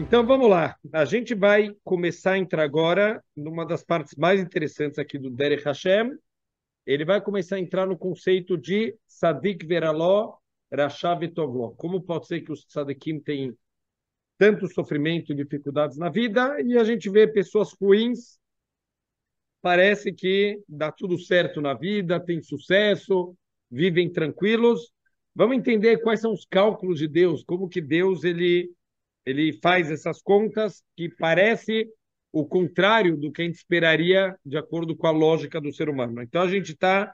Então vamos lá. A gente vai começar a entrar agora numa das partes mais interessantes aqui do Derek Hashem. Ele vai começar a entrar no conceito de Sadik Veraló Rachav Togló. Como pode ser que os Sadikim têm tanto sofrimento e dificuldades na vida e a gente vê pessoas ruins parece que dá tudo certo na vida, tem sucesso, vivem tranquilos. Vamos entender quais são os cálculos de Deus, como que Deus ele ele faz essas contas que parece o contrário do que a gente esperaria de acordo com a lógica do ser humano. Então a gente está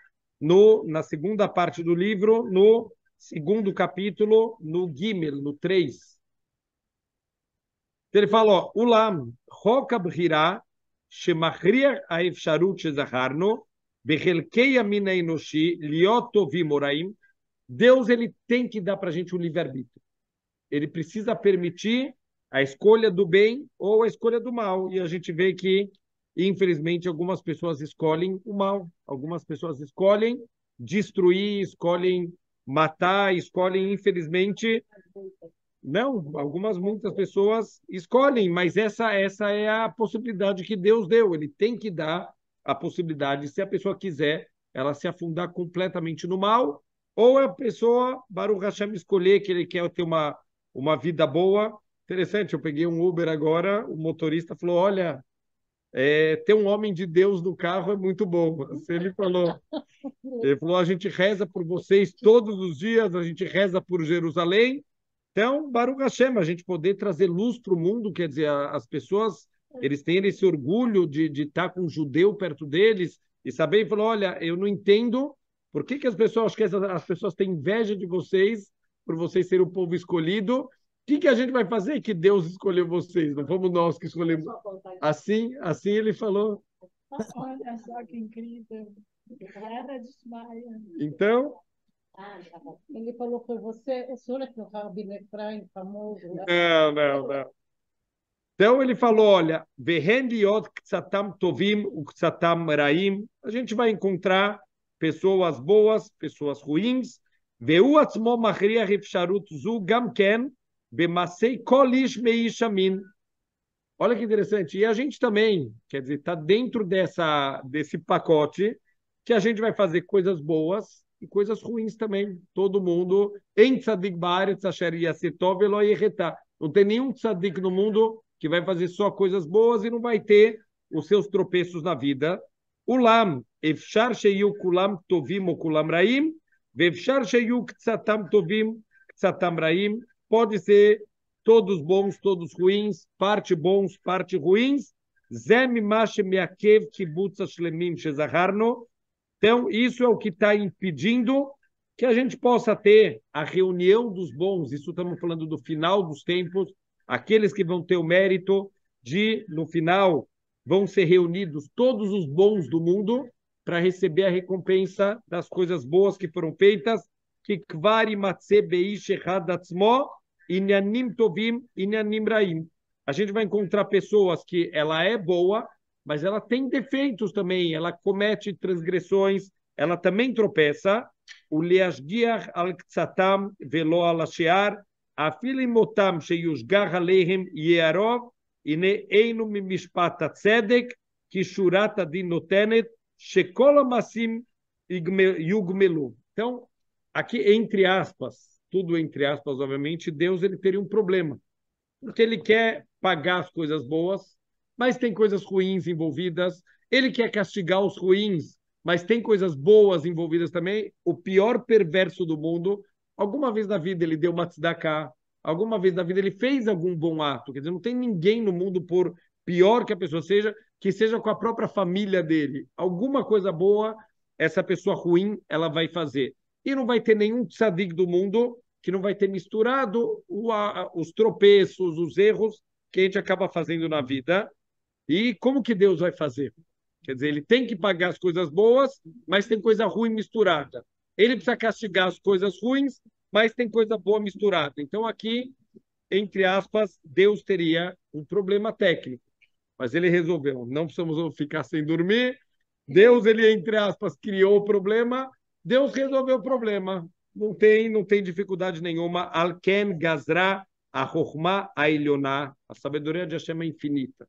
na segunda parte do livro, no segundo capítulo, no Gimel, no 3. Então, ele fala, ó, Ulam, Rokab Hirá, Shemachriach Aefsharut Amina Enoshi, Liotovim Deus ele tem que dar para a gente o livre-arbítrio ele precisa permitir a escolha do bem ou a escolha do mal. E a gente vê que, infelizmente, algumas pessoas escolhem o mal, algumas pessoas escolhem destruir, escolhem matar, escolhem, infelizmente. Não, algumas muitas pessoas escolhem, mas essa essa é a possibilidade que Deus deu. Ele tem que dar a possibilidade, se a pessoa quiser, ela se afundar completamente no mal, ou a pessoa, Baruch Hashem, escolher que ele quer ter uma uma vida boa. Interessante, eu peguei um Uber agora, o motorista falou: olha, é, ter um homem de Deus no carro é muito bom. Assim, ele falou. Ele falou: a gente reza por vocês todos os dias, a gente reza por Jerusalém. Então, Baruch Hashem, a gente poder trazer luz para o mundo, quer dizer, as pessoas, eles têm esse orgulho de, de estar tá com um judeu perto deles e saber, ele falou, olha, eu não entendo por que, que as pessoas, acho que as pessoas têm inveja de vocês, por vocês serem o povo escolhido. O que, que a gente vai fazer? Que Deus escolheu vocês, não fomos nós que escolhemos. Assim, assim ele falou. Olha só que incrível. Então, ah, tá ele falou que você, o senhor é que o Rabino Efraim, famoso. Né? Não, não, não. Então ele falou, olha, Vehendiot Ksatam Tovim, Ksatam Raim, a gente vai encontrar pessoas boas, pessoas ruins, והוא עצמו מכריח אפשרות זו גם כן במעשי כל איש מאיש המין. Olha que interessante. E a gente também, quer dizer, está dentro dessa, desse pacote que a gente vai fazer coisas boas e coisas ruins também. Todo mundo, tzadik Não tem nenhum tzadik no mundo que vai fazer só coisas boas e não vai ter os seus tropeços na vida. Ulam, efshar sheyu kulam tovim kulam raim, Tovim, pode ser todos bons, todos ruins, parte bons, parte ruins. Então, isso é o que está impedindo que a gente possa ter a reunião dos bons. Isso estamos falando do final dos tempos, aqueles que vão ter o mérito de, no final, vão ser reunidos todos os bons do mundo para receber a recompensa das coisas boas que foram feitas. Que tovim A gente vai encontrar pessoas que ela é boa, mas ela tem defeitos também, ela comete transgressões, ela também tropeça. O leasgiach al ktsatam velo alashear afilimotam sheyusgar aleihem yearov ine einu mimishpat tzedek kishurat adin notenet Shekola Massim Yugmelu. Então, aqui, entre aspas, tudo entre aspas, obviamente, Deus ele teria um problema. Porque ele quer pagar as coisas boas, mas tem coisas ruins envolvidas. Ele quer castigar os ruins, mas tem coisas boas envolvidas também. O pior perverso do mundo, alguma vez na vida ele deu uma tzedakah, alguma vez na vida ele fez algum bom ato. Quer dizer, não tem ninguém no mundo por pior que a pessoa seja, que seja com a própria família dele. Alguma coisa boa, essa pessoa ruim, ela vai fazer. E não vai ter nenhum tzadik do mundo que não vai ter misturado o, a, os tropeços, os erros que a gente acaba fazendo na vida. E como que Deus vai fazer? Quer dizer, ele tem que pagar as coisas boas, mas tem coisa ruim misturada. Ele precisa castigar as coisas ruins, mas tem coisa boa misturada. Então aqui, entre aspas, Deus teria um problema técnico. Mas ele resolveu, não precisamos ficar sem dormir. Deus, ele, entre aspas, criou o problema, Deus resolveu o problema. Não tem, não tem dificuldade nenhuma. Alken Gazra, a a ilioná. a sabedoria de Hashem é infinita.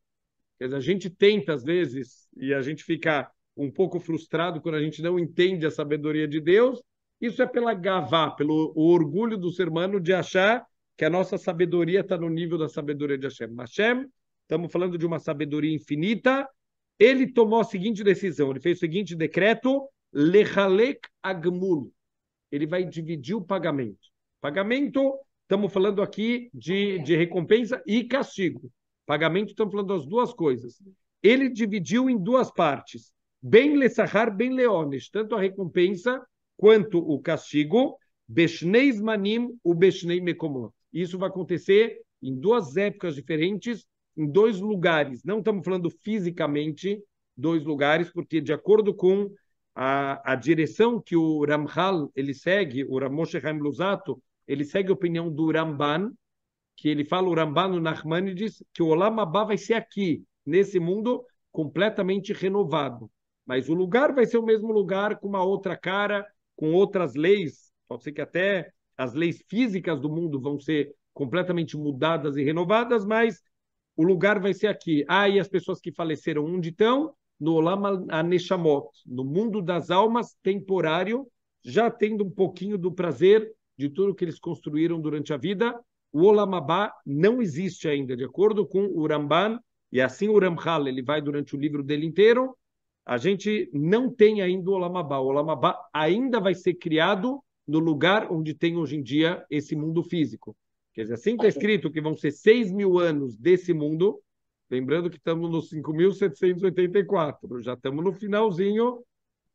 Quer dizer, a gente tenta às vezes e a gente fica um pouco frustrado quando a gente não entende a sabedoria de Deus. Isso é pela gavá, pelo orgulho do ser humano de achar que a nossa sabedoria está no nível da sabedoria de Hashem. Hashem estamos falando de uma sabedoria infinita, ele tomou a seguinte decisão, ele fez o seguinte decreto, Lehalek Agmul. Ele vai dividir o pagamento. Pagamento, estamos falando aqui de, de recompensa e castigo. Pagamento, estamos falando das duas coisas. Ele dividiu em duas partes. Bem Lesahar, bem Leones. Tanto a recompensa quanto o castigo. Beshneis Manim, o Beshnei Mekomot. Isso vai acontecer em duas épocas diferentes em dois lugares. Não estamos falando fisicamente dois lugares, porque de acordo com a, a direção que o Ramhal ele segue, o Ramoshe Haim Luzato, ele segue a opinião do Ramban, que ele fala, o Ramban, o Nachmanides, que o Olam Abba vai ser aqui, nesse mundo completamente renovado. Mas o lugar vai ser o mesmo lugar, com uma outra cara, com outras leis. Pode ser que até as leis físicas do mundo vão ser completamente mudadas e renovadas, mas o lugar vai ser aqui. Ah, e as pessoas que faleceram, onde estão? No Olama Aneshamot, no mundo das almas, temporário, já tendo um pouquinho do prazer de tudo que eles construíram durante a vida. O Olamabá não existe ainda, de acordo com o Ramban, e assim o Ramhal, ele vai durante o livro dele inteiro. A gente não tem ainda o Olamabá. O Olamabá ainda vai ser criado no lugar onde tem hoje em dia esse mundo físico. Quer dizer, assim está escrito que vão ser 6 mil anos desse mundo, lembrando que estamos no 5.784, já estamos no finalzinho.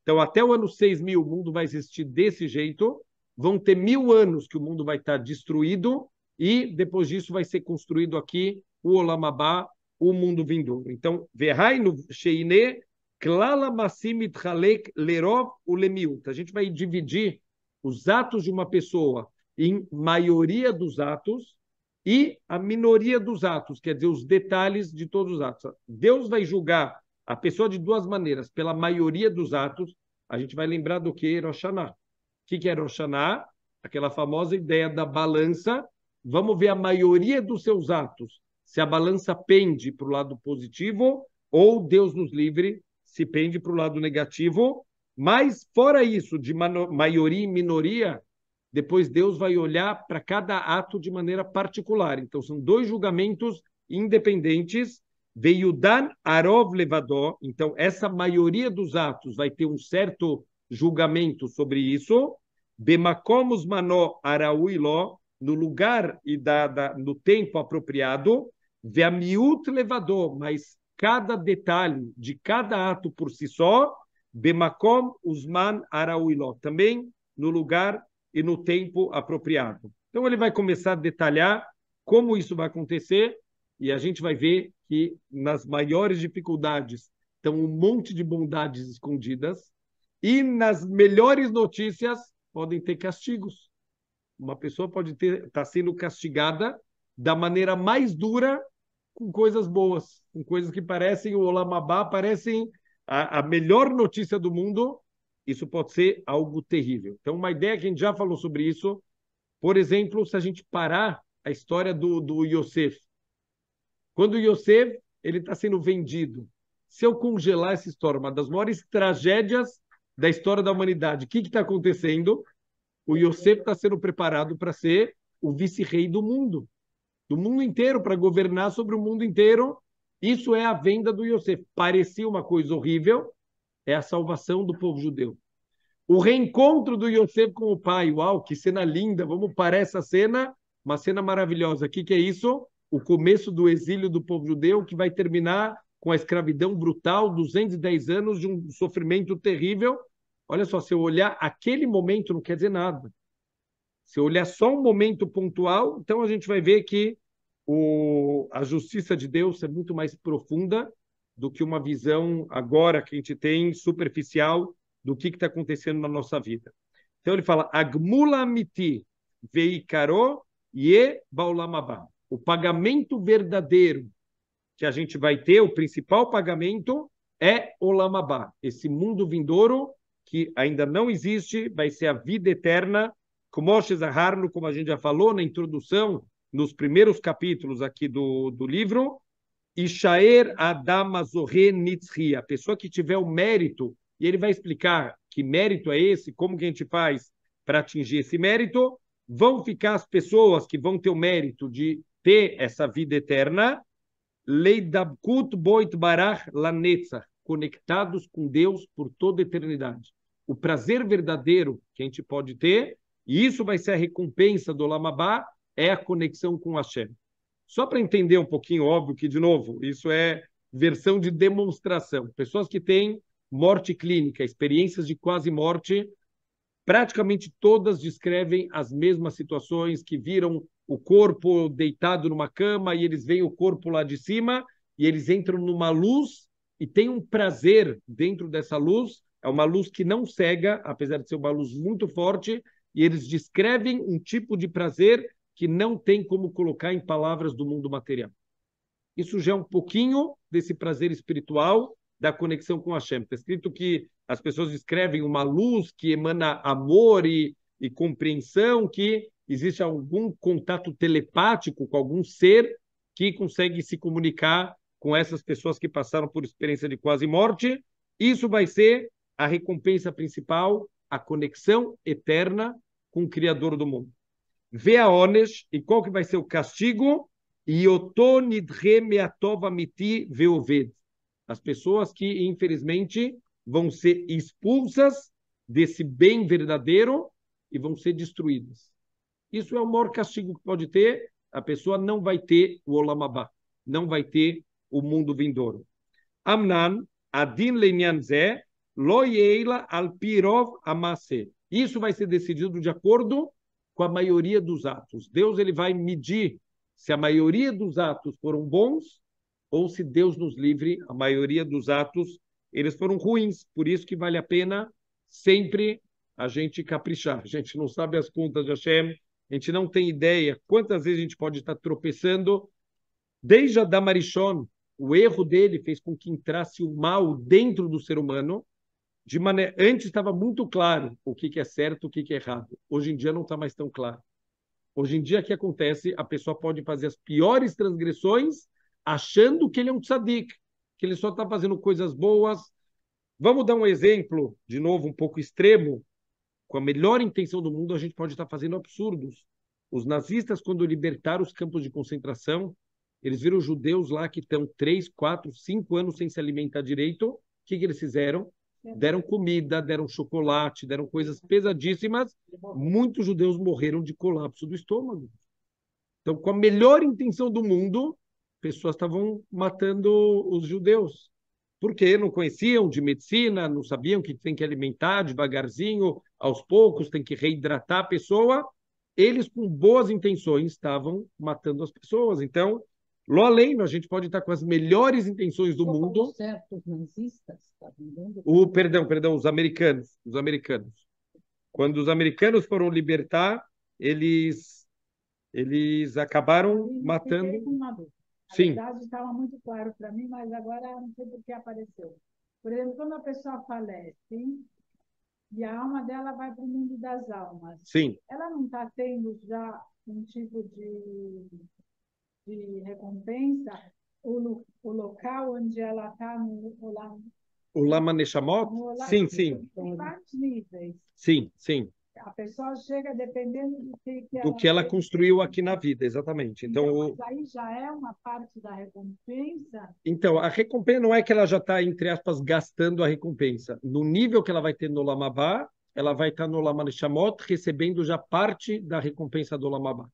Então, até o ano 6 mil, o mundo vai existir desse jeito. Vão ter mil anos que o mundo vai estar destruído, e depois disso vai ser construído aqui o Olamabá, o mundo vindouro. Então, no Sheine, Klala Massim Halek Lerov Ulemiut. A gente vai dividir os atos de uma pessoa em maioria dos atos e a minoria dos atos, quer dizer, os detalhes de todos os atos. Deus vai julgar a pessoa de duas maneiras, pela maioria dos atos, a gente vai lembrar do que Eroshaná. O que, é Eroshaná? Aquela famosa ideia da balança. Vamos ver a maioria dos seus atos. Se a balança pende para o lado positivo, ou Deus nos livre, se pende para o lado negativo. Mas, fora isso, de maioria e minoria, depois Deus vai olhar para cada ato de maneira particular. Então são dois julgamentos independentes. Veiudan Arov Levadó. Então essa maioria dos atos vai ter um certo julgamento sobre isso. Bemakomos Manó Arauiló, no lugar e da, da, no tempo apropriado. Veamiut Levadó, mas cada detalhe de cada ato por si só. Bemakom Usman Arauiló. Também no lugar e no tempo apropriado. Então ele vai começar a detalhar como isso vai acontecer e a gente vai ver que nas maiores dificuldades estão um monte de bondades escondidas e nas melhores notícias podem ter castigos. Uma pessoa pode estar tá sendo castigada da maneira mais dura com coisas boas, com coisas que parecem o Olamabá, parecem a, a melhor notícia do mundo, isso pode ser algo terrível. Então, uma ideia que a gente já falou sobre isso, por exemplo, se a gente parar a história do, do Yosef. Quando o Yosef está sendo vendido, se eu congelar essa história, uma das maiores tragédias da história da humanidade, o que está acontecendo? O Yosef está sendo preparado para ser o vice-rei do mundo, do mundo inteiro, para governar sobre o mundo inteiro. Isso é a venda do Yosef. Parecia uma coisa horrível, é a salvação do povo judeu. O reencontro do Yosef com o pai, uau, que cena linda, vamos parar essa cena, uma cena maravilhosa. O que, que é isso? O começo do exílio do povo judeu, que vai terminar com a escravidão brutal, 210 anos de um sofrimento terrível. Olha só, se eu olhar aquele momento, não quer dizer nada. Se eu olhar só um momento pontual, então a gente vai ver que o, a justiça de Deus é muito mais profunda do que uma visão agora que a gente tem superficial do que está acontecendo na nossa vida. Então ele fala: Agmula miti veikaro ye baulamaba. O pagamento verdadeiro que a gente vai ter, o principal pagamento é o olamabá, esse mundo vindouro que ainda não existe, vai ser a vida eterna. Como como a gente já falou na introdução, nos primeiros capítulos aqui do, do livro, Ishaer Adam Azorre Nitzri, a pessoa que tiver o mérito, e ele vai explicar que mérito é esse, como que a gente faz para atingir esse mérito, vão ficar as pessoas que vão ter o mérito de ter essa vida eterna, Leidabkut Boit Barach Lanetzach, conectados com Deus por toda a eternidade. O prazer verdadeiro que a gente pode ter, e isso vai ser a recompensa do Lamabá, é a conexão com Hashem. Só para entender um pouquinho, óbvio que, de novo, isso é versão de demonstração. Pessoas que têm morte clínica, experiências de quase morte, praticamente todas descrevem as mesmas situações que viram o corpo deitado numa cama e eles veem o corpo lá de cima e eles entram numa luz e tem um prazer dentro dessa luz. É uma luz que não cega, apesar de ser uma luz muito forte, e eles descrevem um tipo de prazer que não tem como colocar em palavras do mundo material. Isso já é um pouquinho desse prazer espiritual da conexão com a Shem. Está escrito que as pessoas escrevem uma luz que emana amor e, e compreensão, que existe algum contato telepático com algum ser que consegue se comunicar com essas pessoas que passaram por experiência de quase morte. Isso vai ser a recompensa principal, a conexão eterna com o Criador do mundo vê a ones, e qual que vai ser o castigo? As pessoas que, infelizmente, vão ser expulsas desse bem verdadeiro e vão ser destruídas. Isso é o maior castigo que pode ter. A pessoa não vai ter o Olamabá, não vai ter o mundo vindouro. Amnan, Adin Lenyanzé, loyela Alpirov Amase. Isso vai ser decidido de acordo com a maioria dos atos. Deus ele vai medir se a maioria dos atos foram bons ou se Deus nos livre, a maioria dos atos eles foram ruins. Por isso que vale a pena sempre a gente caprichar. A gente não sabe as contas de Hashem, a gente não tem ideia quantas vezes a gente pode estar tropeçando. Desde Adamarichon, o erro dele fez com que entrasse o mal dentro do ser humano de maneira antes estava muito claro o que, que é certo, o que, que é errado. Hoje em dia não está mais tão claro. Hoje em dia o que acontece? A pessoa pode fazer as piores transgressões achando que ele é um tzadik, que ele só está fazendo coisas boas. Vamos dar um exemplo, de novo, um pouco extremo. Com a melhor intenção do mundo, a gente pode estar tá fazendo absurdos. Os nazistas, quando libertaram os campos de concentração, eles viram judeus lá que estão três, quatro, cinco anos sem se alimentar direito. O que, que eles fizeram? É. deram comida, deram chocolate, deram coisas é. pesadíssimas. Muitos judeus morreram de colapso do estômago. Então, com a melhor intenção do mundo, pessoas estavam matando os judeus. Porque não conheciam de medicina, não sabiam que tem que alimentar devagarzinho, aos poucos, tem que reidratar a pessoa. Eles, com boas intenções, estavam matando as pessoas. Então, Lo além, a gente pode estar com as melhores intenções do Como mundo. Os nazistas dando... Tá o perdão, perdão, os americanos, os americanos. Quando os americanos foram libertar, eles eles acabaram eles matando. Sim. O verdade estava muito claro para mim, mas agora não sei por que apareceu. Por exemplo, quando a pessoa falece e a alma dela vai para o mundo das almas. Sim. Ela não está tendo já um tipo de de recompensa, o, o local onde ela está no Olam. O Lama Neshamot? Sim, sim. Tem vários níveis. Sim, sim. A pessoa chega dependendo do que, que do ela, que ela construiu aqui na vida, exatamente. Então, então mas aí já é uma parte da recompensa. Então, a recompensa não é que ela já está, entre aspas, gastando a recompensa. No nível que ela vai ter no Lamabá, ela vai estar tá no Lama Neshamot recebendo já parte da recompensa do Lamabá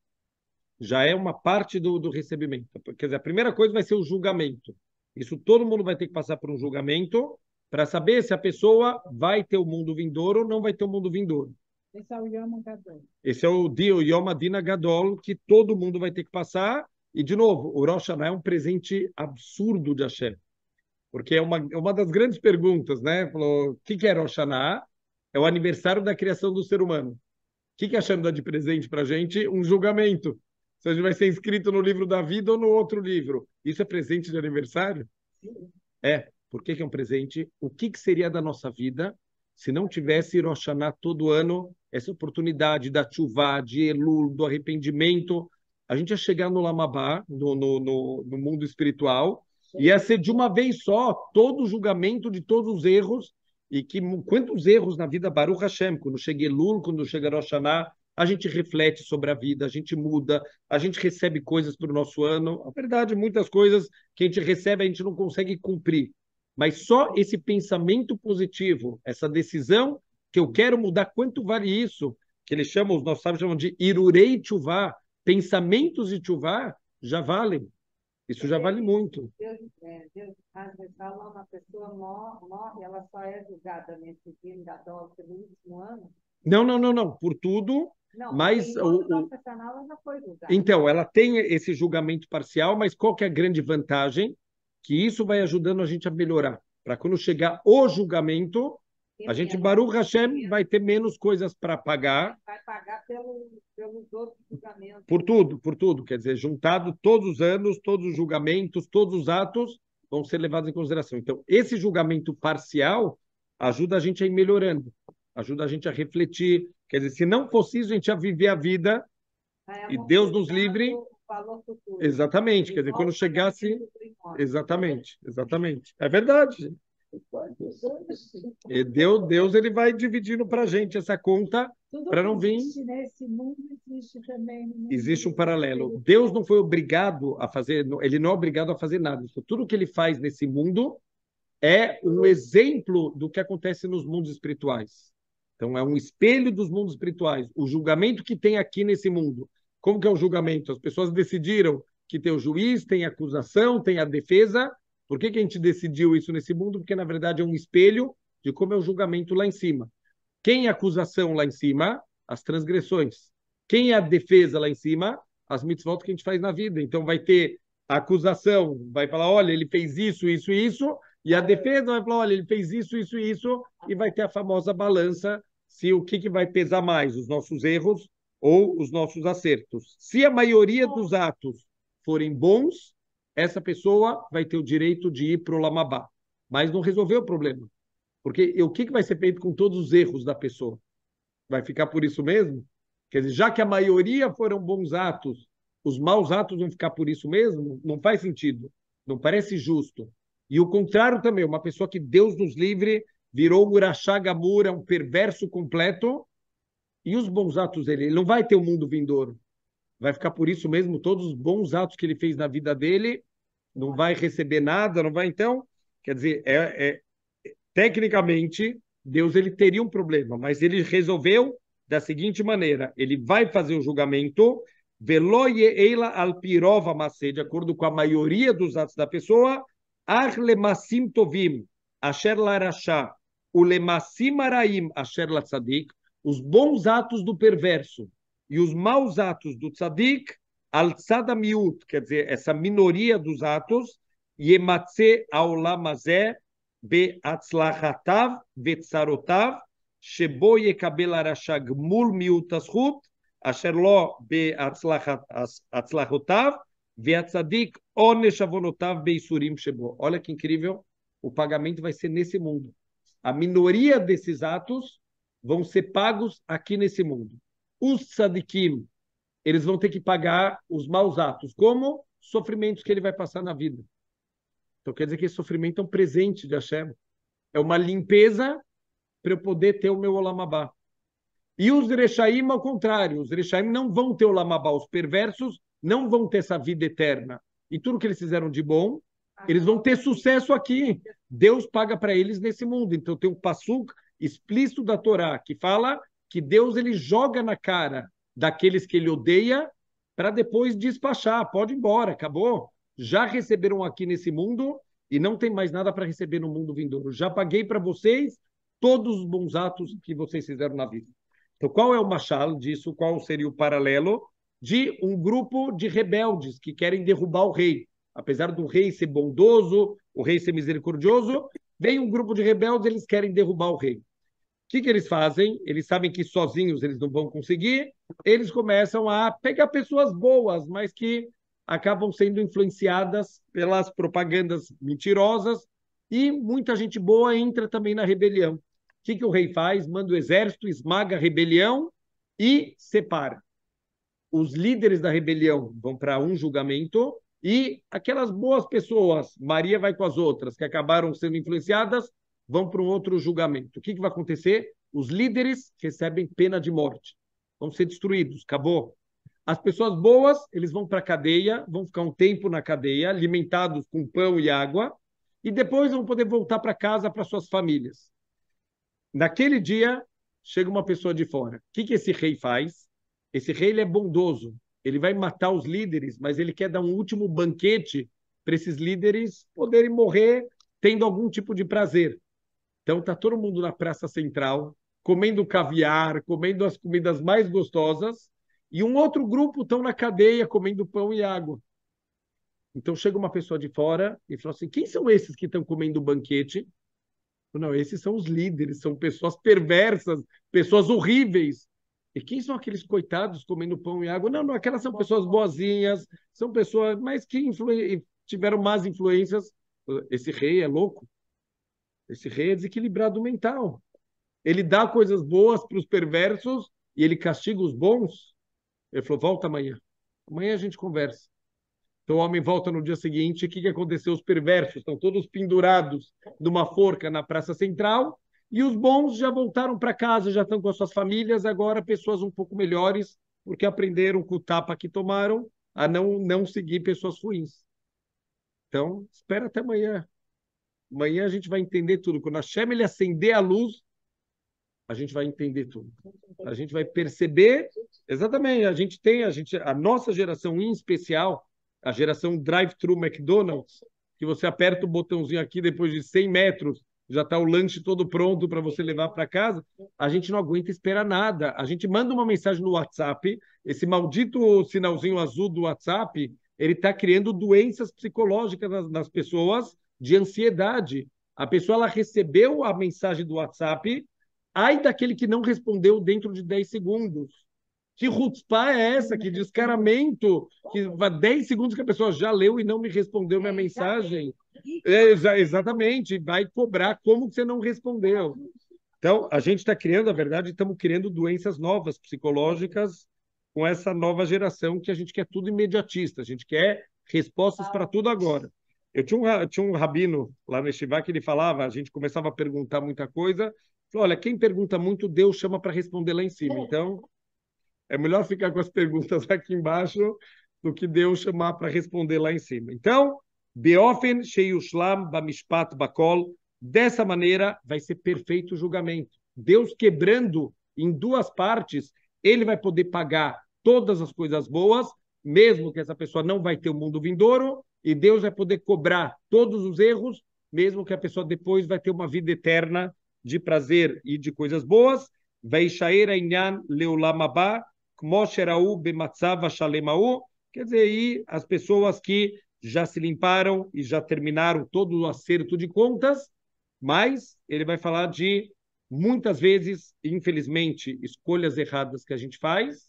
já é uma parte do, do recebimento. Quer dizer, a primeira coisa vai ser o julgamento. Isso todo mundo vai ter que passar por um julgamento para saber se a pessoa vai ter o mundo vindouro ou não vai ter o mundo vindouro. Esse é o Yoma Gadol. Esse é o Yom Adina Gadol que todo mundo vai ter que passar. E, de novo, o Rosh Hashanah é um presente absurdo de Hashem. Porque é uma, é uma das grandes perguntas, né? Falou, o que, que é Rosh Hashanah? É o aniversário da criação do ser humano. O que, que Hashem dá de presente para gente? Um julgamento. Se a gente vai ser inscrito no livro da vida ou no outro livro. Isso é presente de aniversário? É. Por que, que é um presente? O que, que seria da nossa vida se não tivesse Rosh todo ano, essa oportunidade da chuva, de Elul, do arrependimento? A gente ia chegar no Lamabá, no, no, no, no mundo espiritual, e ia ser de uma vez só todo o julgamento de todos os erros e que quantos erros na vida Baruch Hashem, quando chega Elul, quando chega Rosh a gente reflete sobre a vida, a gente muda, a gente recebe coisas para o nosso ano. A verdade, muitas coisas que a gente recebe a gente não consegue cumprir. Mas só esse pensamento positivo, essa decisão que eu quero mudar, quanto vale isso? Que eles chamam, os nossos sábios chamam de irurei tchuvá, pensamentos de tchuvá já valem. Isso já vale muito. Deus, é, Deus fala, uma pessoa morre, ela só é julgada nesse dia da dose pelo último ano. Não, não, não, não. Por tudo não, mas o, o... foi Então, ela tem esse julgamento parcial, mas qual que é a grande vantagem? Que isso vai ajudando a gente a melhorar. Para quando chegar o julgamento, a gente, Baruch Hashem, vai ter menos coisas para pagar. Vai pagar pelo, pelos outros julgamentos. Por tudo, por tudo. Quer dizer, juntado todos os anos, todos os julgamentos, todos os atos vão ser levados em consideração. Então, esse julgamento parcial ajuda a gente a ir melhorando ajuda a gente a refletir. Quer dizer, se não fosse isso, a gente ia viver a vida é e Deus nos livre. Exatamente, quer dizer, quando chegasse. Exatamente, exatamente. É verdade. E Deus, Deus ele vai dividindo para a gente essa conta para não vir. Existe um paralelo. Deus não foi obrigado a fazer, ele não é obrigado a fazer nada. Então, tudo que ele faz nesse mundo é um exemplo do que acontece nos mundos espirituais. Então é um espelho dos mundos espirituais. O julgamento que tem aqui nesse mundo. Como que é o julgamento? As pessoas decidiram que tem o juiz, tem a acusação, tem a defesa. Por que, que a gente decidiu isso nesse mundo? Porque na verdade é um espelho de como é o julgamento lá em cima. Quem é a acusação lá em cima? As transgressões. Quem é a defesa lá em cima? As mitzvot que a gente faz na vida. Então vai ter a acusação, vai falar, olha, ele fez isso, isso e isso, e a defesa vai falar: olha, ele fez isso, isso e isso, e vai ter a famosa balança se o que, que vai pesar mais, os nossos erros ou os nossos acertos. Se a maioria dos atos forem bons, essa pessoa vai ter o direito de ir para o Lamabá. Mas não resolveu o problema. Porque o que, que vai ser feito com todos os erros da pessoa? Vai ficar por isso mesmo? Quer dizer, já que a maioria foram bons atos, os maus atos vão ficar por isso mesmo? Não faz sentido. Não parece justo. E o contrário também, uma pessoa que Deus nos livre virou Urachá Gamura, é um perverso completo, e os bons atos dele, ele não vai ter o um mundo vindouro. Vai ficar por isso mesmo, todos os bons atos que ele fez na vida dele, não vai receber nada, não vai então. Quer dizer, é, é, tecnicamente, Deus ele teria um problema, mas ele resolveu da seguinte maneira: ele vai fazer o julgamento, veloie eila alpirova macê, de acordo com a maioria dos atos da pessoa, le Massim Tovim, Asher Larachá, Ule Massim Araim, Asher tzadik os bons atos do perverso e os maus atos do Tzadik, Alzada Miut, quer dizer, essa minoria dos atos, Yematze Aulamazé, Beatzlachatav, Vetzarotav, Sheboye Kabelarachá Gmul Miutashut, Asher be Beatzlachotav, Veatzadik onesh beisurim shebo. Olha que incrível, o pagamento vai ser nesse mundo. A minoria desses atos vão ser pagos aqui nesse mundo. Os sadikim, eles vão ter que pagar os maus atos, como sofrimentos que ele vai passar na vida. Então quer dizer que esse sofrimento é um presente de Hashem. É uma limpeza para eu poder ter o meu Olamabá. E os Rechaim, ao contrário, os Rechaim não vão ter o Olamabá. Os perversos não vão ter essa vida eterna. E tudo que eles fizeram de bom, eles vão ter sucesso aqui. Deus paga para eles nesse mundo. Então tem um Passuk explícito da Torá que fala que Deus ele joga na cara daqueles que ele odeia para depois despachar, pode ir embora, acabou. Já receberam aqui nesse mundo e não tem mais nada para receber no mundo vindouro. Já paguei para vocês todos os bons atos que vocês fizeram na vida. Então, qual é o machado disso? Qual seria o paralelo? de um grupo de rebeldes que querem derrubar o rei. Apesar do rei ser bondoso, o rei ser misericordioso, vem um grupo de rebeldes, eles querem derrubar o rei. O que, que eles fazem? Eles sabem que sozinhos eles não vão conseguir, eles começam a pegar pessoas boas, mas que acabam sendo influenciadas pelas propagandas mentirosas e muita gente boa entra também na rebelião. O que, que o rei faz? Manda o exército, esmaga a rebelião e separa os líderes da rebelião vão para um julgamento e aquelas boas pessoas, Maria vai com as outras, que acabaram sendo influenciadas, vão para um outro julgamento. O que, que vai acontecer? Os líderes recebem pena de morte, vão ser destruídos, acabou. As pessoas boas, eles vão para a cadeia, vão ficar um tempo na cadeia, alimentados com pão e água, e depois vão poder voltar para casa, para suas famílias. Naquele dia, chega uma pessoa de fora. O que, que esse rei faz? Esse rei ele é bondoso, ele vai matar os líderes, mas ele quer dar um último banquete para esses líderes poderem morrer tendo algum tipo de prazer. Então tá todo mundo na praça central, comendo caviar, comendo as comidas mais gostosas, e um outro grupo estão na cadeia comendo pão e água. Então chega uma pessoa de fora e fala assim: "Quem são esses que estão comendo o banquete?" Não, esses são os líderes, são pessoas perversas, pessoas horríveis, e quem são aqueles coitados comendo pão e água? Não, não, aquelas são pessoas boazinhas, são pessoas, mas que influ... tiveram más influências. Esse rei é louco. Esse rei é desequilibrado mental. Ele dá coisas boas para os perversos e ele castiga os bons. Ele falou: volta amanhã. Amanhã a gente conversa. Então o homem volta no dia seguinte. O que, que aconteceu? Os perversos estão todos pendurados numa forca na praça central e os bons já voltaram para casa, já estão com as suas famílias, agora pessoas um pouco melhores, porque aprenderam com o tapa que tomaram a não, não seguir pessoas ruins. Então, espera até amanhã. Amanhã a gente vai entender tudo. Quando a chama ele acender a luz, a gente vai entender tudo. A gente vai perceber exatamente. A gente tem a gente a nossa geração em especial, a geração drive-thru McDonald's, que você aperta o botãozinho aqui depois de 100 metros já está o lanche todo pronto para você levar para casa. A gente não aguenta esperar nada. A gente manda uma mensagem no WhatsApp, esse maldito sinalzinho azul do WhatsApp, ele está criando doenças psicológicas nas, nas, pessoas de ansiedade. A pessoa ela recebeu a mensagem do WhatsApp, ai daquele que não respondeu dentro de 10 segundos. Que rutzpá é essa? Que descaramento? Que 10 segundos que a pessoa já leu e não me respondeu minha é, mensagem? É, exatamente, vai cobrar como você não respondeu. Então, a gente está criando, na verdade, estamos criando doenças novas psicológicas com essa nova geração que a gente quer tudo imediatista, a gente quer respostas para tudo agora. Eu tinha um, eu tinha um rabino lá no Estivá que ele falava, a gente começava a perguntar muita coisa, olha, quem pergunta muito, Deus chama para responder lá em cima. É. Então, é melhor ficar com as perguntas aqui embaixo do que Deus chamar para responder lá em cima. Então, Beofen Sheyushlam Bamishpat Bakol, dessa maneira vai ser perfeito o julgamento. Deus quebrando em duas partes, ele vai poder pagar todas as coisas boas, mesmo que essa pessoa não vai ter o mundo vindouro, e Deus vai poder cobrar todos os erros, mesmo que a pessoa depois vai ter uma vida eterna de prazer e de coisas boas. Vai Veishaer inyan Leulamabá, quer dizer, aí as pessoas que já se limparam e já terminaram todo o acerto de contas, mas ele vai falar de muitas vezes, infelizmente, escolhas erradas que a gente faz,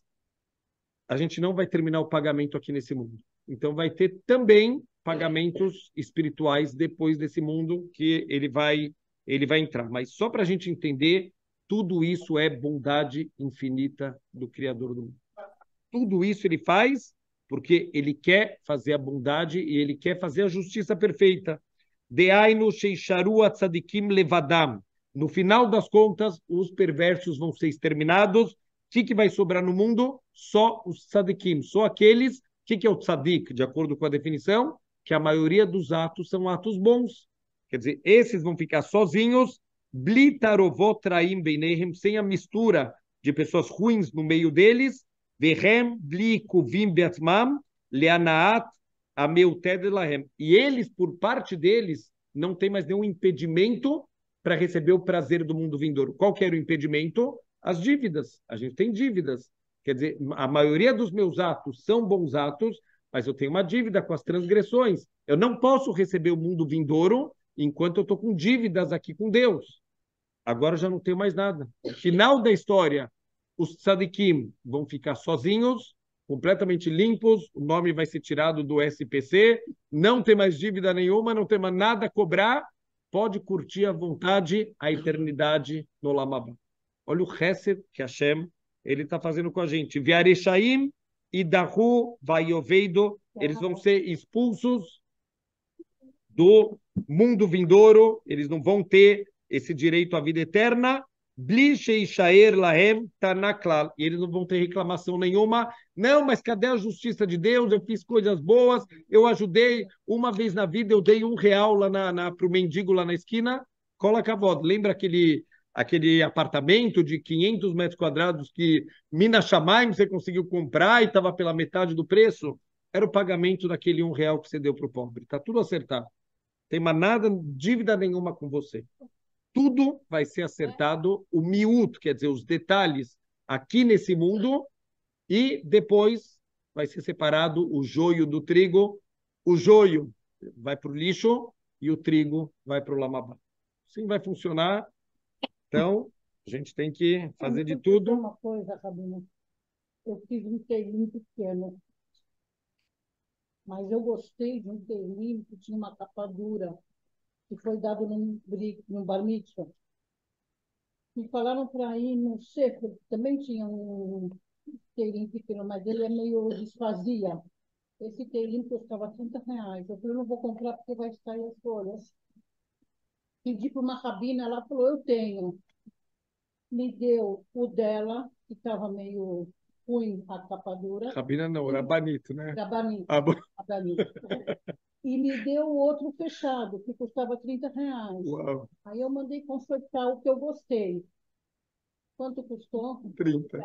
a gente não vai terminar o pagamento aqui nesse mundo. Então vai ter também pagamentos espirituais depois desse mundo que ele vai ele vai entrar. Mas só para a gente entender tudo isso é bondade infinita do Criador do mundo. Tudo isso ele faz porque ele quer fazer a bondade e ele quer fazer a justiça perfeita. Deainu sheisharu atzadikim levadam. No final das contas, os perversos vão ser exterminados. O que, que vai sobrar no mundo? Só os tzadikim, só aqueles. O que, que é o tzadik, de acordo com a definição? Que a maioria dos atos são atos bons. Quer dizer, esses vão ficar sozinhos Blitarovotraim beinehem, sem a mistura de pessoas ruins no meio deles, Vehem bli kuvim leanaat ameuted E eles, por parte deles, não tem mais nenhum impedimento para receber o prazer do mundo vindouro. Qual que era o impedimento? As dívidas. A gente tem dívidas. Quer dizer, a maioria dos meus atos são bons atos, mas eu tenho uma dívida com as transgressões. Eu não posso receber o mundo vindouro enquanto eu estou com dívidas aqui com Deus. Agora já não tem mais nada. Final da história, os tzadikim vão ficar sozinhos, completamente limpos, o nome vai ser tirado do SPC, não tem mais dívida nenhuma, não tem mais nada a cobrar, pode curtir à vontade a eternidade no Lamabá. Olha o Hesed que Hashem ele está fazendo com a gente. Viarechaim e Dahu Vaioveido, eles vão ser expulsos do mundo vindouro, eles não vão ter esse direito à vida eterna, lahem tanaklal. Tá e eles não vão ter reclamação nenhuma. Não, mas cadê a justiça de Deus? Eu fiz coisas boas, eu ajudei uma vez na vida, eu dei um real lá na, na, para o mendigo lá na esquina. a cavod. Lembra aquele aquele apartamento de 500 metros quadrados que Minas Chamaim você conseguiu comprar e estava pela metade do preço? Era o pagamento daquele um real que você deu para o pobre. Está tudo acertado. Tem mais nada, dívida nenhuma com você tudo vai ser acertado, o miúdo, quer dizer, os detalhes aqui nesse mundo, e depois vai ser separado o joio do trigo, o joio vai para o lixo e o trigo vai para o lamabá. Sim, vai funcionar. Então, a gente tem que fazer de tudo. Uma coisa, Rabino. Eu fiz um telhinho pequeno, mas eu gostei de um telhinho que tinha uma capa dura que foi dado num, num bar mitzvah. Me falaram para ir no seco, também tinha um teirim pequeno, mas ele é meio desfazia. Esse teirim custava 30 reais. Eu falei, não vou comprar porque vai estar aí as folhas. Pedi para uma rabina, ela falou, eu tenho. Me deu o dela, que estava meio ruim a capadura. Rabina não, banito, né? Rabanito. Ah, e me deu outro fechado, que custava 30 reais. Uau. Aí eu mandei consertar o que eu gostei. Quanto custou? 30.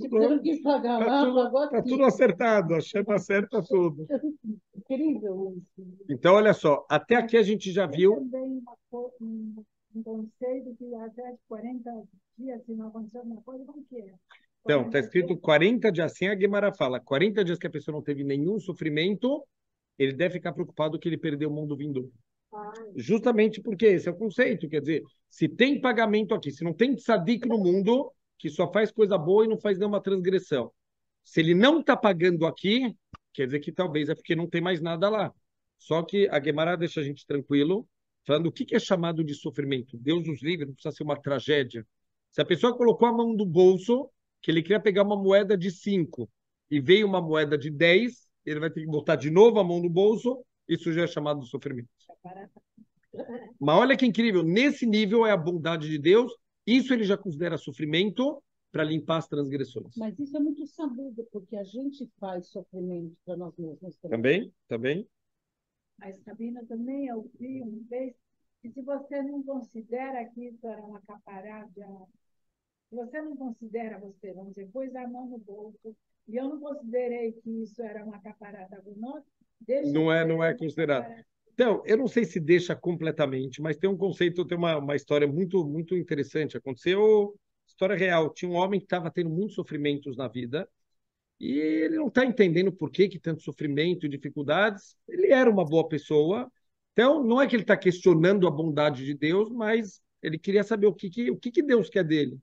Tiveram que pagar tá tudo, agora. Está tudo acertado, a chama acerta tudo. Incrível. Então, olha só, até aqui a gente já viu. Eu também uma um, um conselho que até 40 dias, se não aconteceu alguma coisa, como que é? Então, está escrito 40 dias, assim a Guimara fala, 40 dias que a pessoa não teve nenhum sofrimento, ele deve ficar preocupado que ele perdeu o mundo vindouro. Justamente porque esse é o conceito, quer dizer, se tem pagamento aqui, se não tem tzadik no mundo, que só faz coisa boa e não faz nenhuma transgressão. Se ele não está pagando aqui, quer dizer que talvez é porque não tem mais nada lá. Só que a Gemara deixa a gente tranquilo, falando o que, que é chamado de sofrimento. Deus nos livre, não precisa ser uma tragédia. Se a pessoa colocou a mão no bolso, que ele queria pegar uma moeda de 5 e veio uma moeda de 10, ele vai ter que botar de novo a mão no bolso, isso já é chamado de sofrimento. Mas olha que incrível, nesse nível é a bondade de Deus, isso ele já considera sofrimento para limpar as transgressões. Mas isso é muito sabido, porque a gente faz sofrimento para nós mesmos também. Também, também. A Sabina, também eu vi uma vez que se você não considera que isso era uma caparada. Você não considera você, vamos dizer, pôs a mão no bolso, e eu não considerei que isso era uma caparada alguma. Não é, não é considerado. Então, eu não sei se deixa completamente, mas tem um conceito, tem uma, uma história muito, muito interessante. Aconteceu história real. Tinha um homem que estava tendo muitos sofrimentos na vida e ele não está entendendo por que, que tanto sofrimento e dificuldades. Ele era uma boa pessoa, então não é que ele está questionando a bondade de Deus, mas ele queria saber o que, que, o que, que Deus quer dele.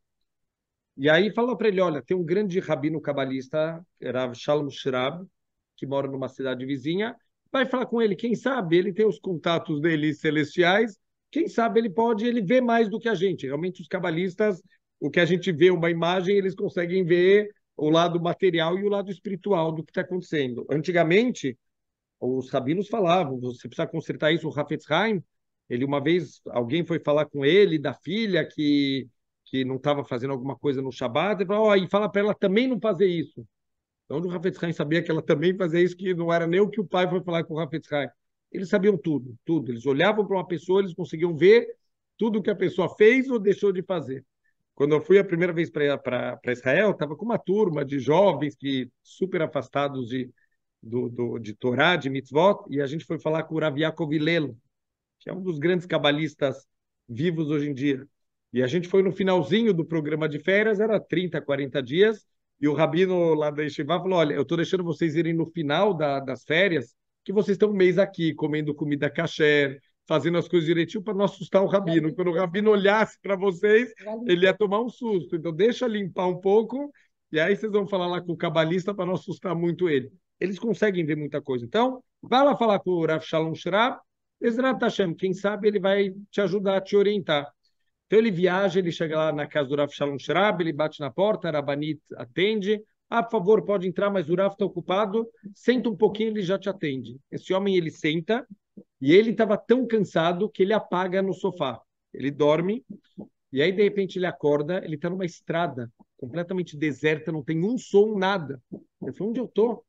E aí falou para ele, olha, tem um grande rabino cabalista, Rav Shalom Shirab, que mora numa cidade vizinha, vai falar com ele, quem sabe ele tem os contatos dele celestiais, quem sabe ele pode, ele vê mais do que a gente. Realmente os cabalistas, o que a gente vê uma imagem, eles conseguem ver o lado material e o lado espiritual do que está acontecendo. Antigamente, os rabinos falavam, você precisa consertar isso, o Rafetzheim. ele uma vez, alguém foi falar com ele, da filha, que que não estava fazendo alguma coisa no Shabat, e fala, oh, e fala para ela também não fazer isso. Então o Rafetz Haim sabia que ela também fazia isso, que não era nem o que o pai foi falar com o Rafetz Haim. Eles sabiam tudo, tudo. Eles olhavam para uma pessoa, eles conseguiam ver tudo que a pessoa fez ou deixou de fazer. Quando eu fui a primeira vez para Israel, estava com uma turma de jovens que super afastados de, do, do, de Torá, de mitzvot, e a gente foi falar com o Rav Yaakov Ilelo, que é um dos grandes cabalistas vivos hoje em dia. E a gente foi no finalzinho do programa de férias, era 30, 40 dias, e o rabino lá da Yeshiva falou: Olha, eu estou deixando vocês irem no final da, das férias, que vocês estão um mês aqui comendo comida caché, fazendo as coisas direitinho para não assustar o rabino. Quando o rabino olhasse para vocês, ele ia tomar um susto. Então, deixa limpar um pouco, e aí vocês vão falar lá com o cabalista para não assustar muito ele. Eles conseguem ver muita coisa. Então, vá lá falar com o Rav Shalom Shirab, Ezra Hashem, quem sabe ele vai te ajudar, te orientar. Então ele viaja, ele chega lá na casa do Rav Shalom Shrab, ele bate na porta, Rabanit atende. Ah, por favor, pode entrar, mas o Rav está ocupado. Senta um pouquinho, ele já te atende. Esse homem, ele senta e ele estava tão cansado que ele apaga no sofá. Ele dorme e aí, de repente, ele acorda, ele está numa estrada completamente deserta, não tem um som, nada. Ele falou, onde eu estou?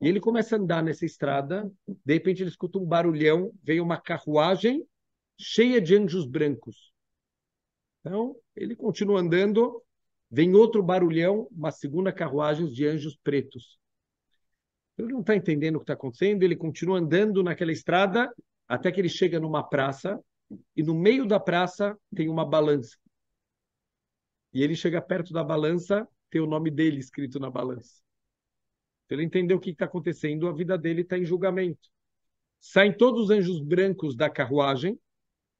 E ele começa a andar nessa estrada, de repente ele escuta um barulhão, vem uma carruagem cheia de anjos brancos. Então, ele continua andando, vem outro barulhão, uma segunda carruagem de anjos pretos. Ele não está entendendo o que está acontecendo, ele continua andando naquela estrada até que ele chega numa praça, e no meio da praça tem uma balança. E ele chega perto da balança, tem o nome dele escrito na balança. Então, ele entendeu o que está acontecendo, a vida dele está em julgamento. Saem todos os anjos brancos da carruagem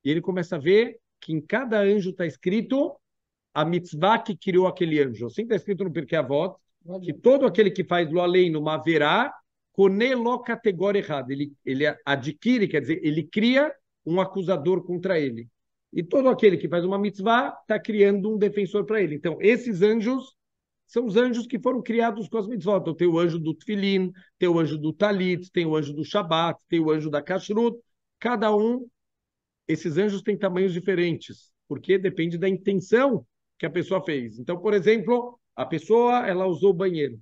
e ele começa a ver que em cada anjo está escrito a mitzvah que criou aquele anjo. Assim está escrito no Pirkei Avot, que todo aquele que faz lo além numa haverá, conelo categoria errada. Ele, ele adquire, quer dizer, ele cria um acusador contra ele. E todo aquele que faz uma mitzvah está criando um defensor para ele. Então, esses anjos são os anjos que foram criados com as mitzvot. Então, tem o anjo do Tfilim, tem o anjo do Talit, tem o anjo do Shabat, tem o anjo da Kashrut. Cada um esses anjos têm tamanhos diferentes, porque depende da intenção que a pessoa fez. Então, por exemplo, a pessoa ela usou o banheiro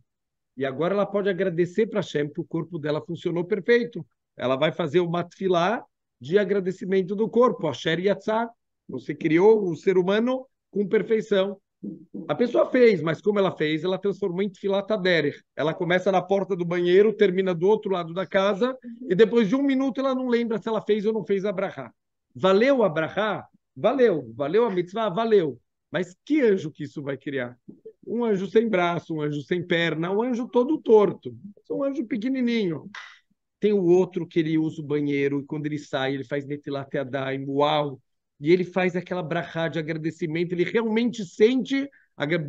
e agora ela pode agradecer para Hashem que o corpo dela funcionou perfeito. Ela vai fazer o matfilá de agradecimento do corpo, Asher Yatzar. Você criou o ser humano com perfeição. A pessoa fez, mas como ela fez, ela transformou em filataderer. Ela começa na porta do banheiro, termina do outro lado da casa, e depois de um minuto ela não lembra se ela fez ou não fez a abrahar. Valeu a brahá? Valeu. Valeu a mitzvah? Valeu. Mas que anjo que isso vai criar? Um anjo sem braço, um anjo sem perna, um anjo todo torto. Um anjo pequenininho. Tem o outro que ele usa o banheiro e quando ele sai ele faz netilate adaim, uau. E ele faz aquela brahá de agradecimento. Ele realmente sente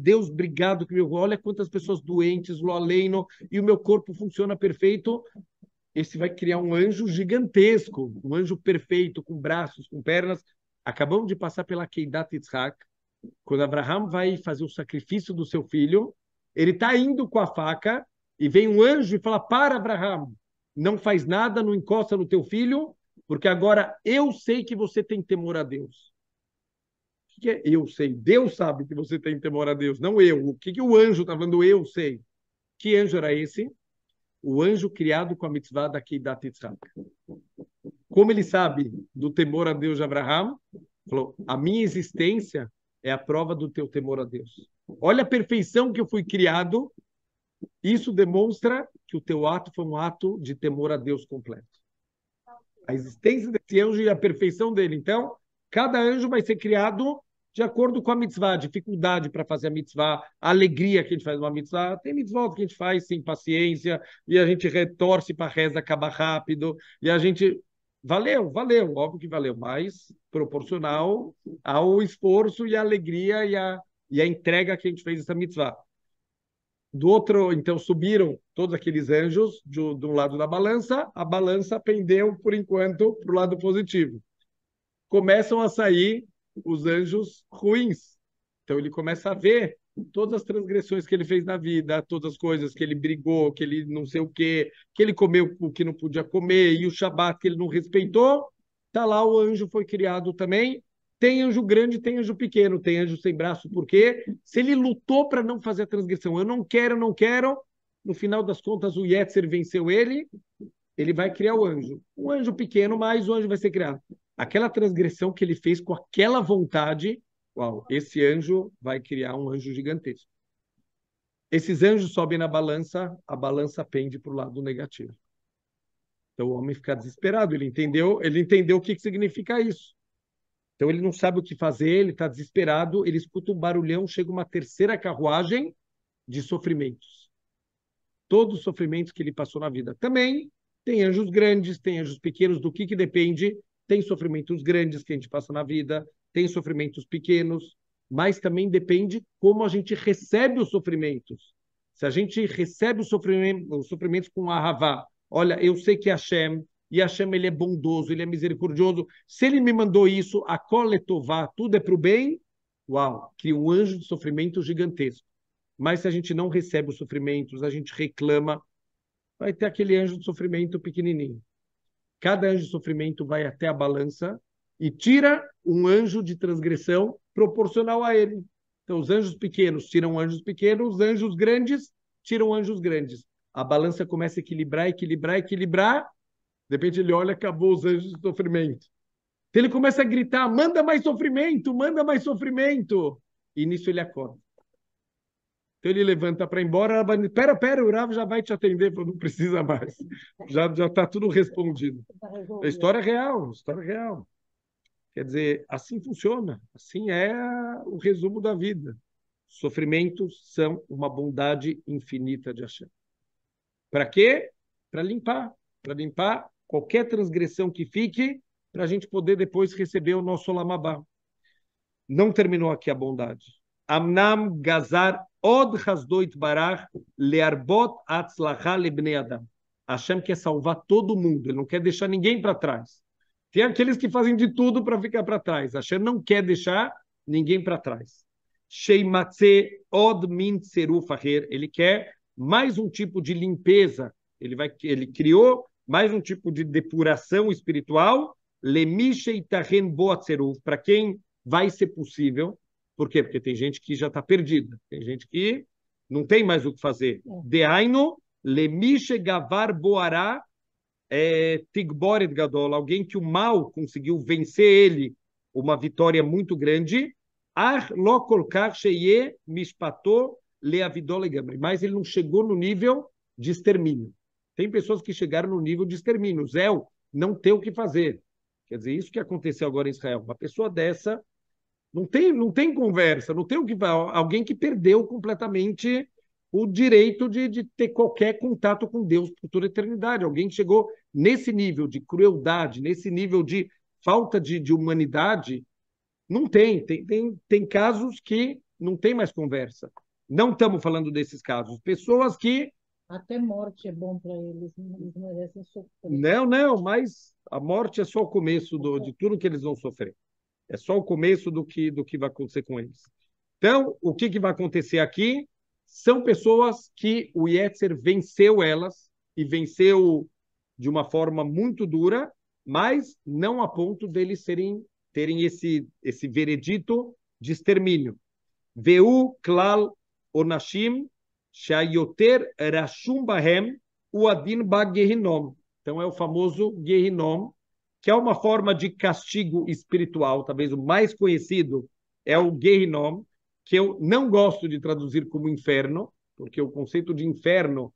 Deus, obrigado que meu olha quantas pessoas doentes, lo e o meu corpo funciona perfeito esse vai criar um anjo gigantesco, um anjo perfeito, com braços, com pernas. Acabamos de passar pela Keidat Yitzhak, quando Abraham vai fazer o sacrifício do seu filho, ele está indo com a faca e vem um anjo e fala: Para, Abraham, não faz nada, não encosta no teu filho, porque agora eu sei que você tem temor a Deus. O que é eu sei? Deus sabe que você tem temor a Deus, não eu. O que, que o anjo estava tá falando? Eu sei. Que anjo era esse? o anjo criado com a mitzvah da Kedat Yitzhak. Como ele sabe do temor a Deus de Abraham? Falou, a minha existência é a prova do teu temor a Deus. Olha a perfeição que eu fui criado. Isso demonstra que o teu ato foi um ato de temor a Deus completo. A existência desse anjo e a perfeição dele. Então, cada anjo vai ser criado de acordo com a mitzvah, a dificuldade para fazer a mitzvah, a alegria que a gente faz uma mitzvah. Tem mitzvah que a gente faz sem paciência, e a gente retorce para a reza acabar rápido, e a gente. Valeu, valeu, óbvio que valeu, mas proporcional ao esforço e à alegria e à, e à entrega que a gente fez essa mitzvah. Do outro, então, subiram todos aqueles anjos de do lado da balança, a balança pendeu, por enquanto, para o lado positivo. Começam a sair os anjos ruins. Então ele começa a ver todas as transgressões que ele fez na vida, todas as coisas que ele brigou, que ele não sei o quê, que ele comeu o que não podia comer, e o Shabat que ele não respeitou, tá lá o anjo foi criado também. Tem anjo grande, tem anjo pequeno, tem anjo sem braço, porque se ele lutou para não fazer a transgressão, eu não quero, não quero, no final das contas o Yetzer venceu ele, ele vai criar o anjo. Um anjo pequeno, mas o anjo vai ser criado aquela transgressão que ele fez com aquela vontade, uau, esse anjo vai criar um anjo gigantesco. Esses anjos sobem na balança, a balança pende para o lado negativo. Então o homem fica desesperado. Ele entendeu, ele entendeu o que, que significa isso. Então ele não sabe o que fazer, ele está desesperado. Ele escuta um barulhão, chega uma terceira carruagem de sofrimentos. Todos os sofrimentos que ele passou na vida. Também tem anjos grandes, tem anjos pequenos. Do que que depende? Tem sofrimentos grandes que a gente passa na vida, tem sofrimentos pequenos, mas também depende como a gente recebe os sofrimentos. Se a gente recebe os sofrimentos, os sofrimentos com ahavá, olha, eu sei que Hashem, e Hashem ele é bondoso, ele é misericordioso, se ele me mandou isso, a coletová, é tudo é para o bem, uau, cria um anjo de sofrimento gigantesco. Mas se a gente não recebe os sofrimentos, a gente reclama, vai ter aquele anjo de sofrimento pequenininho. Cada anjo de sofrimento vai até a balança e tira um anjo de transgressão proporcional a ele. Então, os anjos pequenos tiram anjos pequenos, os anjos grandes tiram anjos grandes. A balança começa a equilibrar, equilibrar, equilibrar. De repente, ele olha, acabou os anjos de sofrimento. Então, ele começa a gritar: manda mais sofrimento, manda mais sofrimento. E nisso ele acorda. Então ele levanta para ir embora, ela vai, pera, pera, o Rav já vai te atender, não precisa mais. Já já está tudo respondido. Tá é história real, é história real. Quer dizer, assim funciona, assim é o resumo da vida. Sofrimentos são uma bondade infinita de Hashem. Para quê? Para limpar, para limpar qualquer transgressão que fique, para a gente poder depois receber o nosso lamabá. Não terminou aqui a bondade. Amnam Gazar Od Hasdoit Barach Learbot Atzlaha Lebnei Adam. Hashem quer salvar todo mundo, ele não quer deixar ninguém para trás. Tem aqueles que fazem de tudo para ficar para trás. Hashem não quer deixar ninguém para trás. Sheimatze Od Min Tserufaher. Ele quer mais um tipo de limpeza. Ele, vai, ele criou mais um tipo de depuração espiritual. Lemishei Tahen Boatzeruf. Para quem vai ser possível por quê? Porque tem gente que já está perdida, tem gente que não tem mais o que fazer. É. deaino lemiche gavar boará é, tigboret gadol, alguém que o mal conseguiu vencer ele, uma vitória muito grande, ar lo kolkar mispatou mispato Mas ele não chegou no nível de extermínio. Tem pessoas que chegaram no nível de extermínio. Zéu, não tem o que fazer. Quer dizer, isso que aconteceu agora em Israel. Uma pessoa dessa não tem, não tem conversa, não tem o que alguém que perdeu completamente o direito de, de ter qualquer contato com Deus por toda a eternidade. Alguém que chegou nesse nível de crueldade, nesse nível de falta de, de humanidade, não tem. Tem, tem. tem casos que não tem mais conversa. Não estamos falando desses casos. Pessoas que. Até morte é bom para eles, né? eles merecem sofrer. Não, não, mas a morte é só o começo do, de tudo que eles vão sofrer. É só o começo do que, do que vai acontecer com eles. Então, o que, que vai acontecer aqui? São pessoas que o Yetzer venceu elas e venceu de uma forma muito dura, mas não a ponto deles serem, terem esse, esse veredito de extermínio. Veu klal onashim shayoter rashum bahem uadin ba Então é o famoso Gehinom, que é uma forma de castigo espiritual, talvez o mais conhecido é o Gehinom, que eu não gosto de traduzir como inferno, porque o conceito de inferno,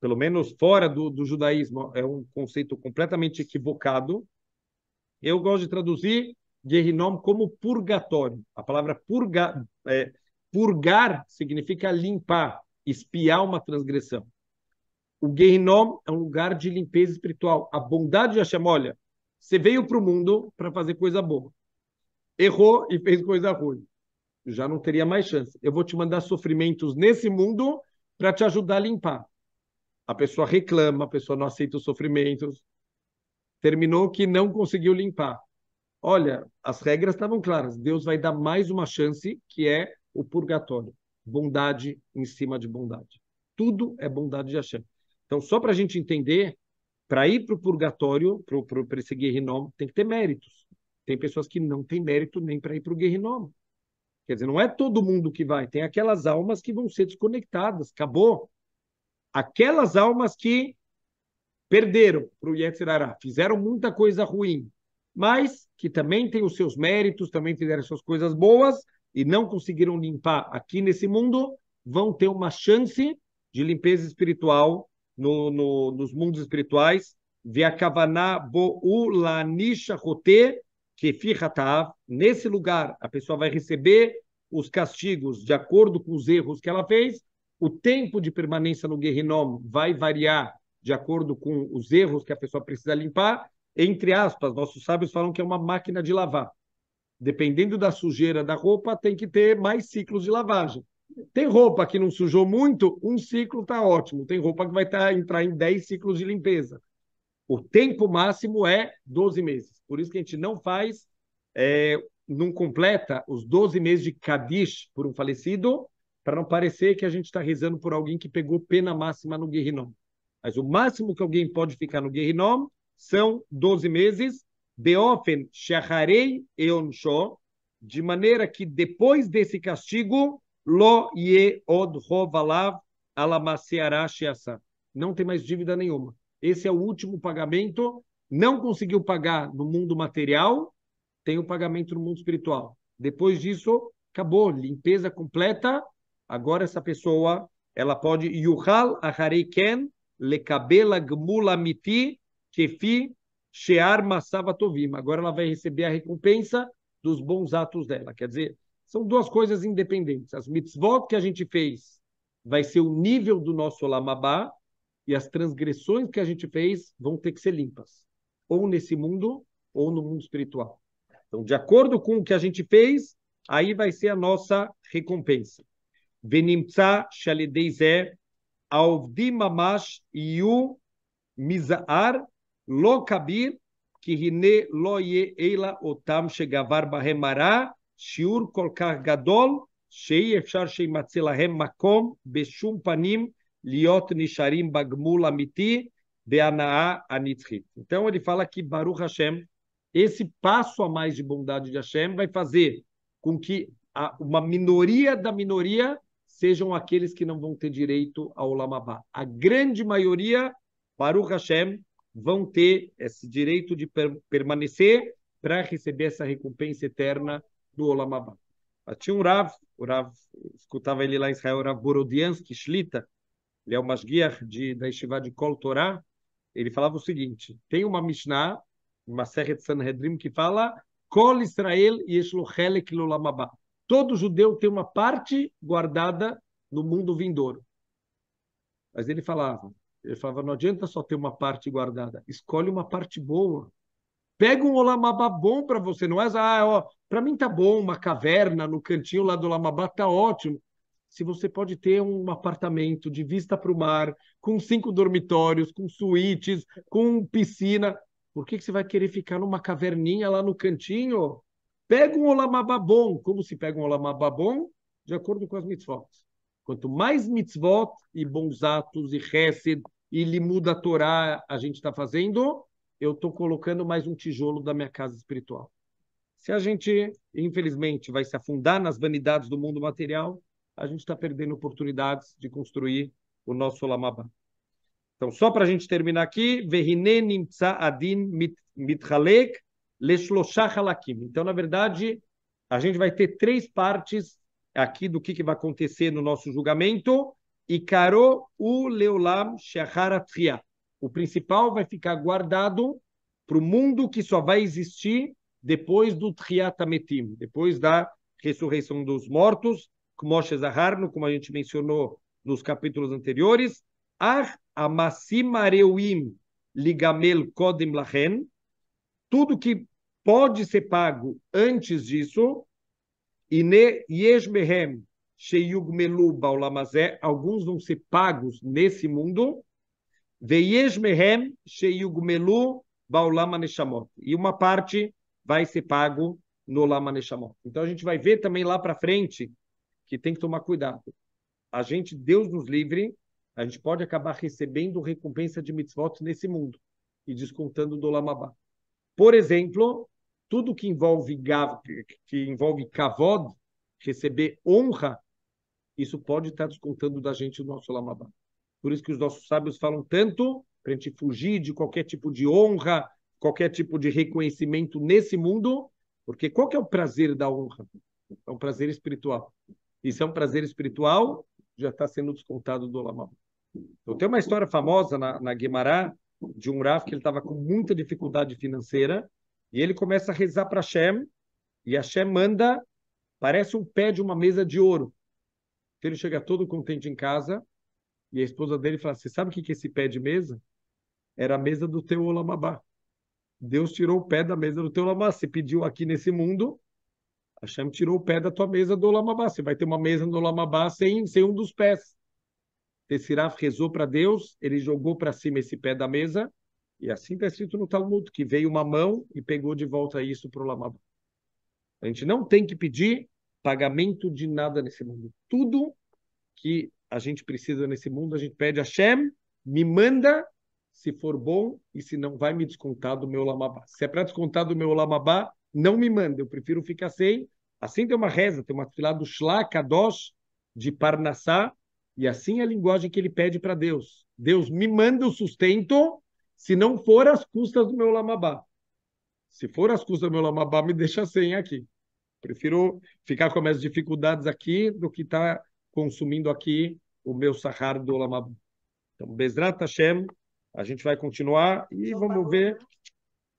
pelo menos fora do, do judaísmo, é um conceito completamente equivocado. Eu gosto de traduzir Gehinom como purgatório. A palavra purga, é, purgar significa limpar, espiar uma transgressão. O Gehinom é um lugar de limpeza espiritual. A bondade de Hashem, olha, você veio para o mundo para fazer coisa boa. Errou e fez coisa ruim. Já não teria mais chance. Eu vou te mandar sofrimentos nesse mundo para te ajudar a limpar. A pessoa reclama, a pessoa não aceita os sofrimentos. Terminou que não conseguiu limpar. Olha, as regras estavam claras. Deus vai dar mais uma chance, que é o purgatório. Bondade em cima de bondade. Tudo é bondade de Hashem. Então, só para a gente entender para ir para o purgatório, para esse guerrinoma, tem que ter méritos. Tem pessoas que não têm mérito nem para ir para o guerrinoma. Quer dizer, não é todo mundo que vai, tem aquelas almas que vão ser desconectadas, acabou. Aquelas almas que perderam para o Yetzirará, fizeram muita coisa ruim, mas que também têm os seus méritos, também fizeram suas coisas boas e não conseguiram limpar aqui nesse mundo, vão ter uma chance de limpeza espiritual no, no, nos mundos espirituais, nesse lugar a pessoa vai receber os castigos de acordo com os erros que ela fez, o tempo de permanência no Guerrinom vai variar de acordo com os erros que a pessoa precisa limpar, entre aspas, nossos sábios falam que é uma máquina de lavar. Dependendo da sujeira da roupa, tem que ter mais ciclos de lavagem. Tem roupa que não sujou muito, um ciclo está ótimo. Tem roupa que vai tá, entrar em 10 ciclos de limpeza. O tempo máximo é 12 meses. Por isso que a gente não faz, é, não completa os 12 meses de Kadish por um falecido, para não parecer que a gente está rezando por alguém que pegou pena máxima no Guerrinom. Mas o máximo que alguém pode ficar no Guerrinom são 12 meses, Beofen e Eonsho, de maneira que depois desse castigo Lo ye od rovalav alamasearashiasa. Não tem mais dívida nenhuma. Esse é o último pagamento. Não conseguiu pagar no mundo material, tem o pagamento no mundo espiritual. Depois disso, acabou, limpeza completa. Agora essa pessoa, ela pode yuhal ahareken lekabela gmulamiti kefi shear Agora ela vai receber a recompensa dos bons atos dela. Quer dizer, são duas coisas independentes. As mitzvot que a gente fez vai ser o nível do nosso Olamabá e as transgressões que a gente fez vão ter que ser limpas, ou nesse mundo ou no mundo espiritual. Então, de acordo com o que a gente fez, aí vai ser a nossa recompensa. Venimtsa shalideizer avdim yu mizaar lokabir kihine loye eila otam shegavar bahemara שיעור כל כך גדול, שאי אפשר שימצא להם מקום בשום פנים להיות נשארים בגמול אמיתי והנאה הנצחית. Então ele fala que Baruch Hashem, esse passo a mais de bondade de Hashem vai fazer com que uma minoria da minoria sejam aqueles que não vão ter direito ao Lamabá. A grande maioria, Baruch Hashem, vão ter esse direito de per permanecer para receber essa recompensa eterna do Olamabá. Tinha um Rav, o Rav, escutava ele lá em Israel, era Borodiansky Shlita, ele é o Masguiar de, da Yeshiva de Kol Torah, ele falava o seguinte, tem uma Mishnah, uma Serra de Sanhedrim, que fala Kol Israel Yeshlo Helek Todo judeu tem uma parte guardada no mundo vindouro. Mas ele falava, ele falava, não adianta só ter uma parte guardada, escolhe uma parte boa. Pega um olamabá bom para você, não é? Ah, ó, para mim tá bom, uma caverna no cantinho lá do olamabá tá ótimo. Se você pode ter um apartamento de vista para o mar, com cinco dormitórios, com suítes, com piscina, por que, que você vai querer ficar numa caverninha lá no cantinho? Pega um olamabá bom. Como se pega um olamabá bom? De acordo com as mitzvot. Quanto mais mitzvot e bons atos e chesed e limuda a Torá a gente está fazendo, eu estou colocando mais um tijolo da minha casa espiritual. Se a gente, infelizmente, vai se afundar nas vanidades do mundo material, a gente está perdendo oportunidades de construir o nosso Olamabá. Então, só para a gente terminar aqui, Verine Nimtsa Adin Mithalek Leshlosha Halakim. Então, na verdade, a gente vai ter três partes aqui do que, que vai acontecer no nosso julgamento. Ikaro u Leolam Sheharatria o principal vai ficar guardado para o mundo que só vai existir depois do Triatametim, depois da ressurreição dos mortos, como como a gente mencionou nos capítulos anteriores, Ligamel Kodem tudo que pode ser pago antes disso, Ine Yeshmehem Sheyugmelu alguns vão ser pagos nesse mundo, mehem E uma parte vai ser pago no lama aneshamot. Então a gente vai ver também lá para frente que tem que tomar cuidado. A gente, Deus nos livre, a gente pode acabar recebendo recompensa de mitzvot nesse mundo e descontando do ba. Por exemplo, tudo que envolve gav, que envolve kavod, receber honra, isso pode estar tá descontando da gente o nosso ba. Por isso que os nossos sábios falam tanto para a gente fugir de qualquer tipo de honra, qualquer tipo de reconhecimento nesse mundo, porque qual que é o prazer da honra? É um prazer espiritual. E se é um prazer espiritual, já está sendo descontado do Olamal. Então, tem uma história famosa na, na Guimará, de um Rav que ele estava com muita dificuldade financeira, e ele começa a rezar para Hashem, e Hashem manda, parece um pé de uma mesa de ouro. Então, ele chega todo contente em casa, e a esposa dele fala assim: sabe o que, que esse pé de mesa? Era a mesa do teu Olamabá. Deus tirou o pé da mesa do teu Olamabá. Você pediu aqui nesse mundo, Hashem tirou o pé da tua mesa do Olamabá. Você vai ter uma mesa no Olamabá sem, sem um dos pés. Tessiraf rezou para Deus, ele jogou para cima esse pé da mesa, e assim está escrito no Talmud, que veio uma mão e pegou de volta isso para o Olamabá. A gente não tem que pedir pagamento de nada nesse mundo. Tudo que a gente precisa nesse mundo, a gente pede a Shem, me manda se for bom e se não vai me descontar do meu lamabá. Se é para descontar do meu lamabá, não me manda, eu prefiro ficar sem. Assim tem uma reza, tem uma fila do Shlá Kadosh de Parnassá, e assim é a linguagem que ele pede para Deus. Deus me manda o sustento, se não for às custas do meu lamabá. Se for às custas do meu lamabá, me deixa sem aqui. Prefiro ficar com as minhas dificuldades aqui do que estar tá consumindo aqui o meu Sahar do lamab Então, Bezrat Hashem, a gente vai continuar e então, vamos ver.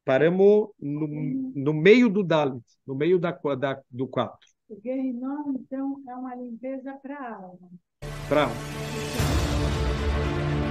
Paramos no, no meio do Dalit, no meio da, da do 4. O Guerrinão, então, é uma limpeza para a alma. Para a alma. Uhum.